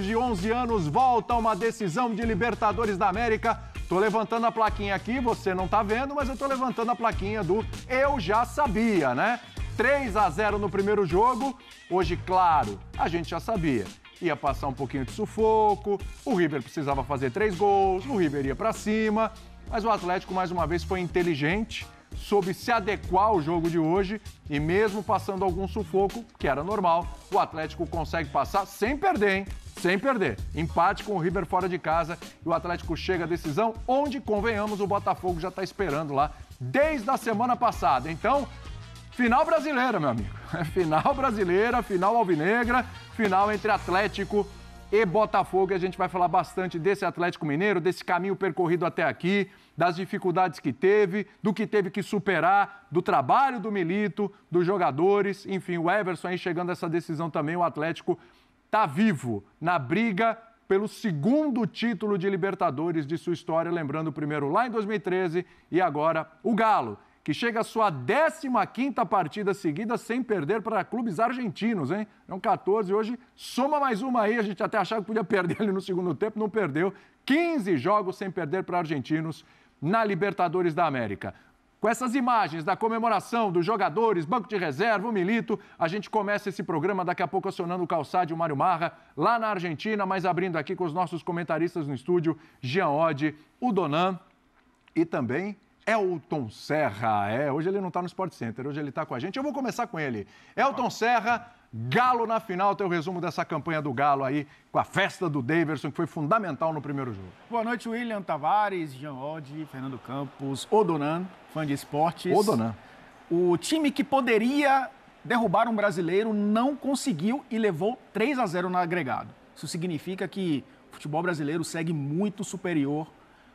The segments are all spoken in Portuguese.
de 11 anos volta uma decisão de Libertadores da América. Tô levantando a plaquinha aqui, você não tá vendo, mas eu tô levantando a plaquinha do Eu Já Sabia, né? 3 a 0 no primeiro jogo. Hoje, claro, a gente já sabia. Ia passar um pouquinho de sufoco, o River precisava fazer três gols, o River ia para cima, mas o Atlético mais uma vez foi inteligente soube se adequar ao jogo de hoje e, mesmo passando algum sufoco, que era normal, o Atlético consegue passar sem perder, hein? Sem perder. Empate com o River fora de casa e o Atlético chega à decisão, onde, convenhamos, o Botafogo já está esperando lá desde a semana passada. Então, final brasileira, meu amigo. final brasileira, final alvinegra, final entre Atlético e Botafogo. E a gente vai falar bastante desse Atlético Mineiro, desse caminho percorrido até aqui das dificuldades que teve, do que teve que superar, do trabalho do Milito, dos jogadores, enfim, o Everson aí chegando a essa decisão também, o Atlético está vivo na briga pelo segundo título de Libertadores de sua história, lembrando o primeiro lá em 2013 e agora o Galo, que chega à sua 15ª partida seguida sem perder para clubes argentinos, hein? São é 14 hoje, soma mais uma aí, a gente até achava que podia perder ele no segundo tempo, não perdeu. 15 jogos sem perder para argentinos na Libertadores da América. Com essas imagens da comemoração dos jogadores, banco de reserva, o Milito, a gente começa esse programa daqui a pouco acionando o calçado e o Mário Marra, lá na Argentina, mas abrindo aqui com os nossos comentaristas no estúdio, Jean Oddi, o Donan e também Elton Serra. É, hoje ele não está no Sport Center, hoje ele está com a gente. Eu vou começar com ele. Elton Serra, Galo na final, teu resumo dessa campanha do Galo aí, com a festa do Daverson que foi fundamental no primeiro jogo. Boa noite, William Tavares, Jean Oddi, Fernando Campos, Odonan, fã de esportes. Odonan. O time que poderia derrubar um brasileiro não conseguiu e levou 3 a 0 no agregado. Isso significa que o futebol brasileiro segue muito superior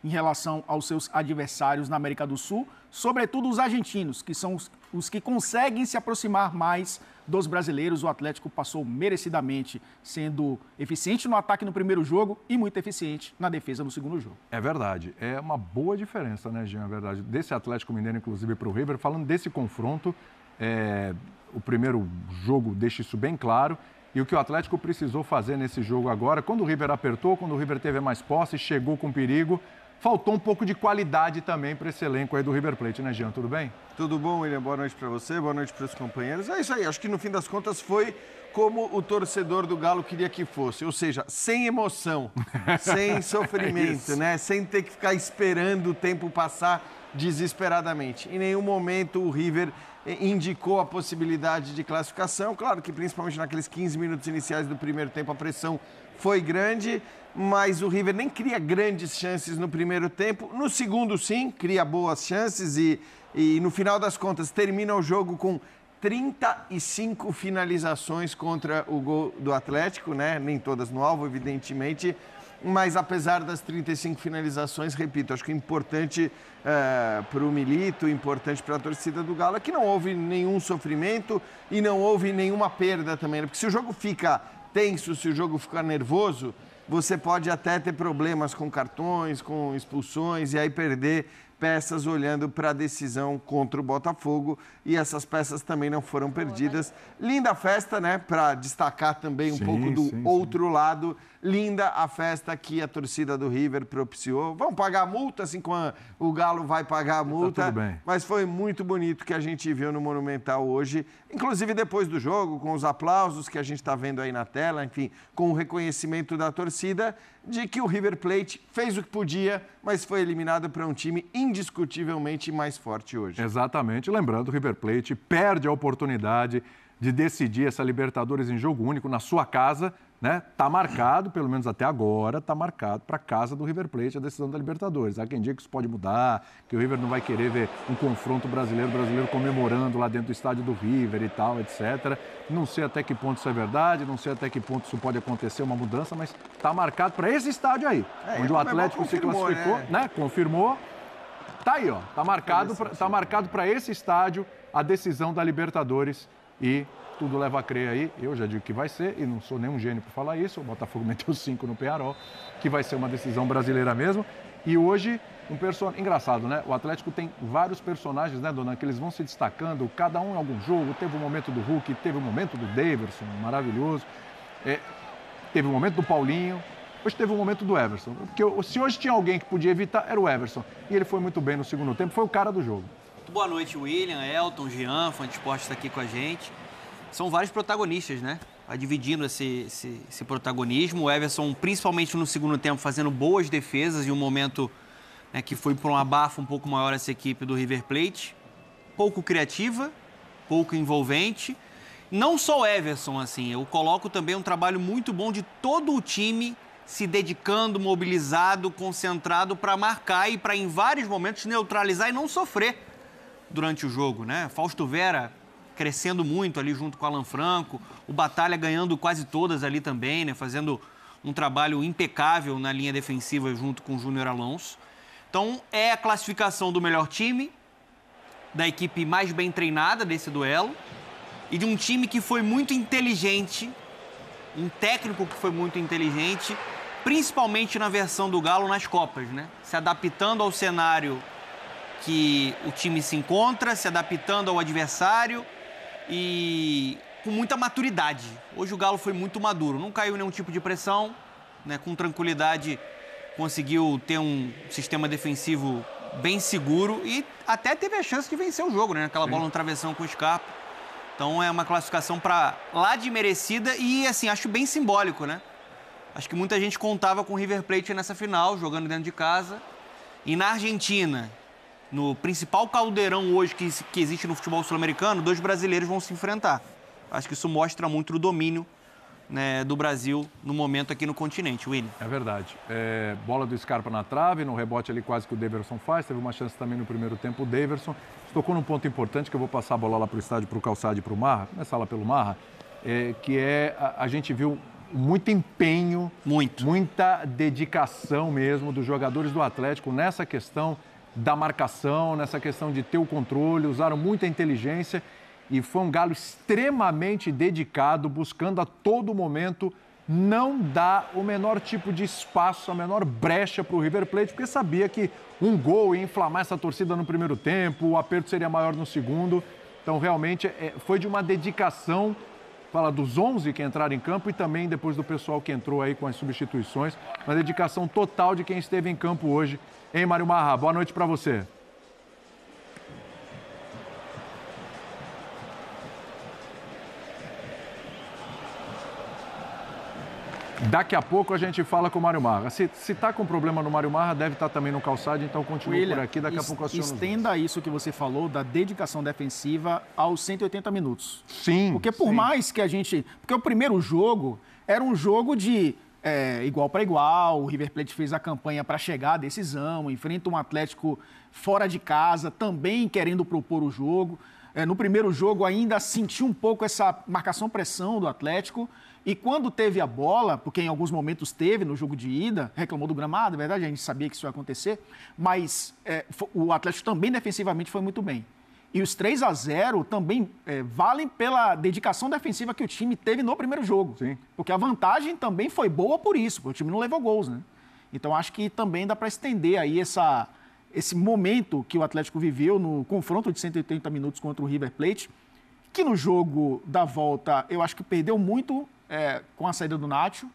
em relação aos seus adversários na América do Sul, sobretudo os argentinos, que são os, os que conseguem se aproximar mais dos brasileiros. O Atlético passou merecidamente, sendo eficiente no ataque no primeiro jogo e muito eficiente na defesa no segundo jogo. É verdade. É uma boa diferença, né, Jean? É verdade. Desse Atlético Mineiro, inclusive, para o River, falando desse confronto, é... o primeiro jogo deixa isso bem claro. E o que o Atlético precisou fazer nesse jogo agora, quando o River apertou, quando o River teve mais posse, chegou com perigo, faltou um pouco de qualidade também para esse elenco aí do River Plate, né, Jean? Tudo bem? Tudo bom, William? Boa noite para você, boa noite para os companheiros. É isso aí, acho que no fim das contas foi como o torcedor do Galo queria que fosse, ou seja, sem emoção, sem é sofrimento, é né? Sem ter que ficar esperando o tempo passar desesperadamente. Em nenhum momento o River eh, indicou a possibilidade de classificação. Claro que principalmente naqueles 15 minutos iniciais do primeiro tempo a pressão foi grande, mas o River nem cria grandes chances no primeiro tempo. No segundo, sim, cria boas chances e, e no final das contas termina o jogo com 35 finalizações contra o gol do Atlético, né? Nem todas no alvo, evidentemente. Mas apesar das 35 finalizações, repito, acho que é importante eh, para o Milito, importante para a torcida do Galo é que não houve nenhum sofrimento e não houve nenhuma perda também. Né? Porque se o jogo fica tenso, se o jogo ficar nervoso, você pode até ter problemas com cartões, com expulsões e aí perder peças olhando para a decisão contra o Botafogo e essas peças também não foram perdidas. Né? Linda festa, né? Para destacar também um sim, pouco do sim, outro sim. lado. Linda a festa que a torcida do River propiciou. Vão pagar multa, assim como o Galo vai pagar a tá multa. Tá mas foi muito bonito que a gente viu no Monumental hoje, inclusive depois do jogo, com os aplausos que a gente está vendo aí na tela, enfim, com o reconhecimento da torcida de que o River Plate fez o que podia, mas foi eliminado para um time indiscutivelmente mais forte hoje. Exatamente. Lembrando, o River Plate perde a oportunidade de decidir essa Libertadores em jogo único na sua casa, né? Tá marcado, pelo menos até agora, tá marcado para casa do River Plate a decisão da Libertadores. Há quem diga que isso pode mudar, que o River não vai querer ver um confronto brasileiro brasileiro comemorando lá dentro do estádio do River e tal, etc. Não sei até que ponto isso é verdade, não sei até que ponto isso pode acontecer uma mudança, mas tá marcado para esse estádio aí, é, onde o Atlético se classificou, né? né? Confirmou Tá aí, ó. Tá marcado, pra, tá marcado para esse estádio a decisão da Libertadores e tudo leva a crer aí, eu já digo que vai ser, e não sou nenhum gênio para falar isso, o Botafogo meteu cinco no Penharol, que vai ser uma decisão brasileira mesmo. E hoje, um personagem. Engraçado, né? O Atlético tem vários personagens, né, dona? Que eles vão se destacando, cada um em algum jogo. Teve o momento do Hulk, teve o momento do Daverson, maravilhoso. É... teve o momento do Paulinho, Hoje teve o um momento do Everson. Porque se hoje tinha alguém que podia evitar, era o Everson. E ele foi muito bem no segundo tempo, foi o cara do jogo. Boa noite, William, Elton, Jean, fã de esporte está aqui com a gente. São vários protagonistas, né? Tá dividindo esse, esse, esse protagonismo. O Everson, principalmente no segundo tempo, fazendo boas defesas e um momento né, que foi para um abafo um pouco maior essa equipe do River Plate. Pouco criativa, pouco envolvente. Não só o Everson, assim, eu coloco também um trabalho muito bom de todo o time se dedicando, mobilizado, concentrado para marcar e para, em vários momentos, neutralizar e não sofrer durante o jogo. Né? Fausto Vera crescendo muito ali junto com Alan Franco, o Batalha ganhando quase todas ali também, né? fazendo um trabalho impecável na linha defensiva junto com o Júnior Alonso. Então, é a classificação do melhor time, da equipe mais bem treinada desse duelo e de um time que foi muito inteligente, um técnico que foi muito inteligente principalmente na versão do Galo nas Copas, né? Se adaptando ao cenário que o time se encontra, se adaptando ao adversário e com muita maturidade. Hoje o Galo foi muito maduro, não caiu nenhum tipo de pressão, né? com tranquilidade conseguiu ter um sistema defensivo bem seguro e até teve a chance de vencer o jogo, né? Aquela Sim. bola no travessão com o Scarpa. Então é uma classificação para lá de merecida e assim, acho bem simbólico, né? Acho que muita gente contava com o River Plate nessa final, jogando dentro de casa. E na Argentina, no principal caldeirão hoje que, que existe no futebol sul-americano, dois brasileiros vão se enfrentar. Acho que isso mostra muito o domínio né, do Brasil no momento aqui no continente, Willy. É verdade. É, bola do Scarpa na trave, no rebote ali quase que o Daverson faz. Teve uma chance também no primeiro tempo o Daverson. Tocou num ponto importante que eu vou passar a bola lá para o estádio, para o Calçade e para o Marra. Começar lá pelo Marra. É, que é, a, a gente viu muito empenho, muito. muita dedicação mesmo dos jogadores do Atlético nessa questão da marcação, nessa questão de ter o controle, usaram muita inteligência e foi um Galo extremamente dedicado, buscando a todo momento não dar o menor tipo de espaço, a menor brecha para o River Plate, porque sabia que um gol ia inflamar essa torcida no primeiro tempo, o aperto seria maior no segundo. Então, realmente, é, foi de uma dedicação fala dos 11 que entraram em campo e também depois do pessoal que entrou aí com as substituições. Uma dedicação total de quem esteve em campo hoje, hein, Mário Marra? Boa noite para você. Daqui a pouco a gente fala com o Mário Marra. Se está com problema no Mário Marra, deve estar tá também no calçado, então continue William, por aqui. Daqui a pouco a Estenda isso que você falou da dedicação defensiva aos 180 minutos. Sim. Porque por sim. mais que a gente. Porque o primeiro jogo era um jogo de é, igual para igual. O River Plate fez a campanha para chegar à decisão, enfrenta um Atlético fora de casa, também querendo propor o jogo é, no primeiro jogo ainda sentiu um pouco essa marcação-pressão do Atlético. E quando teve a bola, porque em alguns momentos teve no jogo de ida, reclamou do gramado, é verdade, a gente sabia que isso ia acontecer, mas é, o Atlético também defensivamente foi muito bem. E os 3 a 0 também é, valem pela dedicação defensiva que o time teve no primeiro jogo. Sim. Porque a vantagem também foi boa por isso, porque o time não levou gols, né? Então acho que também dá para estender aí essa, esse momento que o Atlético viveu no confronto de 180 minutos contra o River Plate, que no jogo da volta eu acho que perdeu muito é, com a saída do Nacho.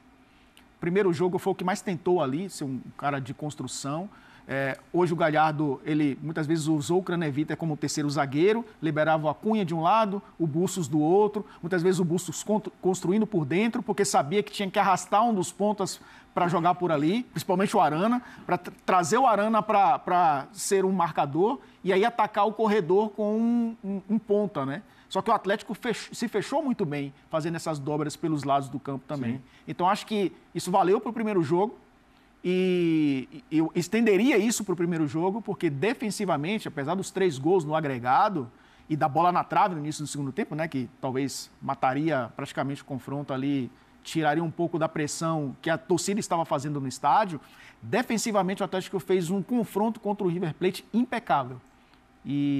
Primeiro jogo foi o que mais tentou ali, ser um cara de construção. É, hoje o Galhardo, ele muitas vezes usou o cranevita como terceiro zagueiro, liberava a Cunha de um lado, o Bustos do outro, muitas vezes o Bustos construindo por dentro, porque sabia que tinha que arrastar um dos pontas para jogar por ali, principalmente o Arana, para trazer o Arana para ser um marcador e aí atacar o corredor com um, um, um ponta, né? Só que o Atlético se fechou muito bem fazendo essas dobras pelos lados do campo também. Sim. Então acho que isso valeu para o primeiro jogo, e, eu estenderia isso para o primeiro jogo, porque defensivamente, apesar dos três gols no agregado e da bola na trave no início do segundo tempo, né, que talvez mataria praticamente o confronto ali, tiraria um pouco da pressão que a torcida estava fazendo no estádio, defensivamente o Atlético fez um confronto contra o River Plate impecável. E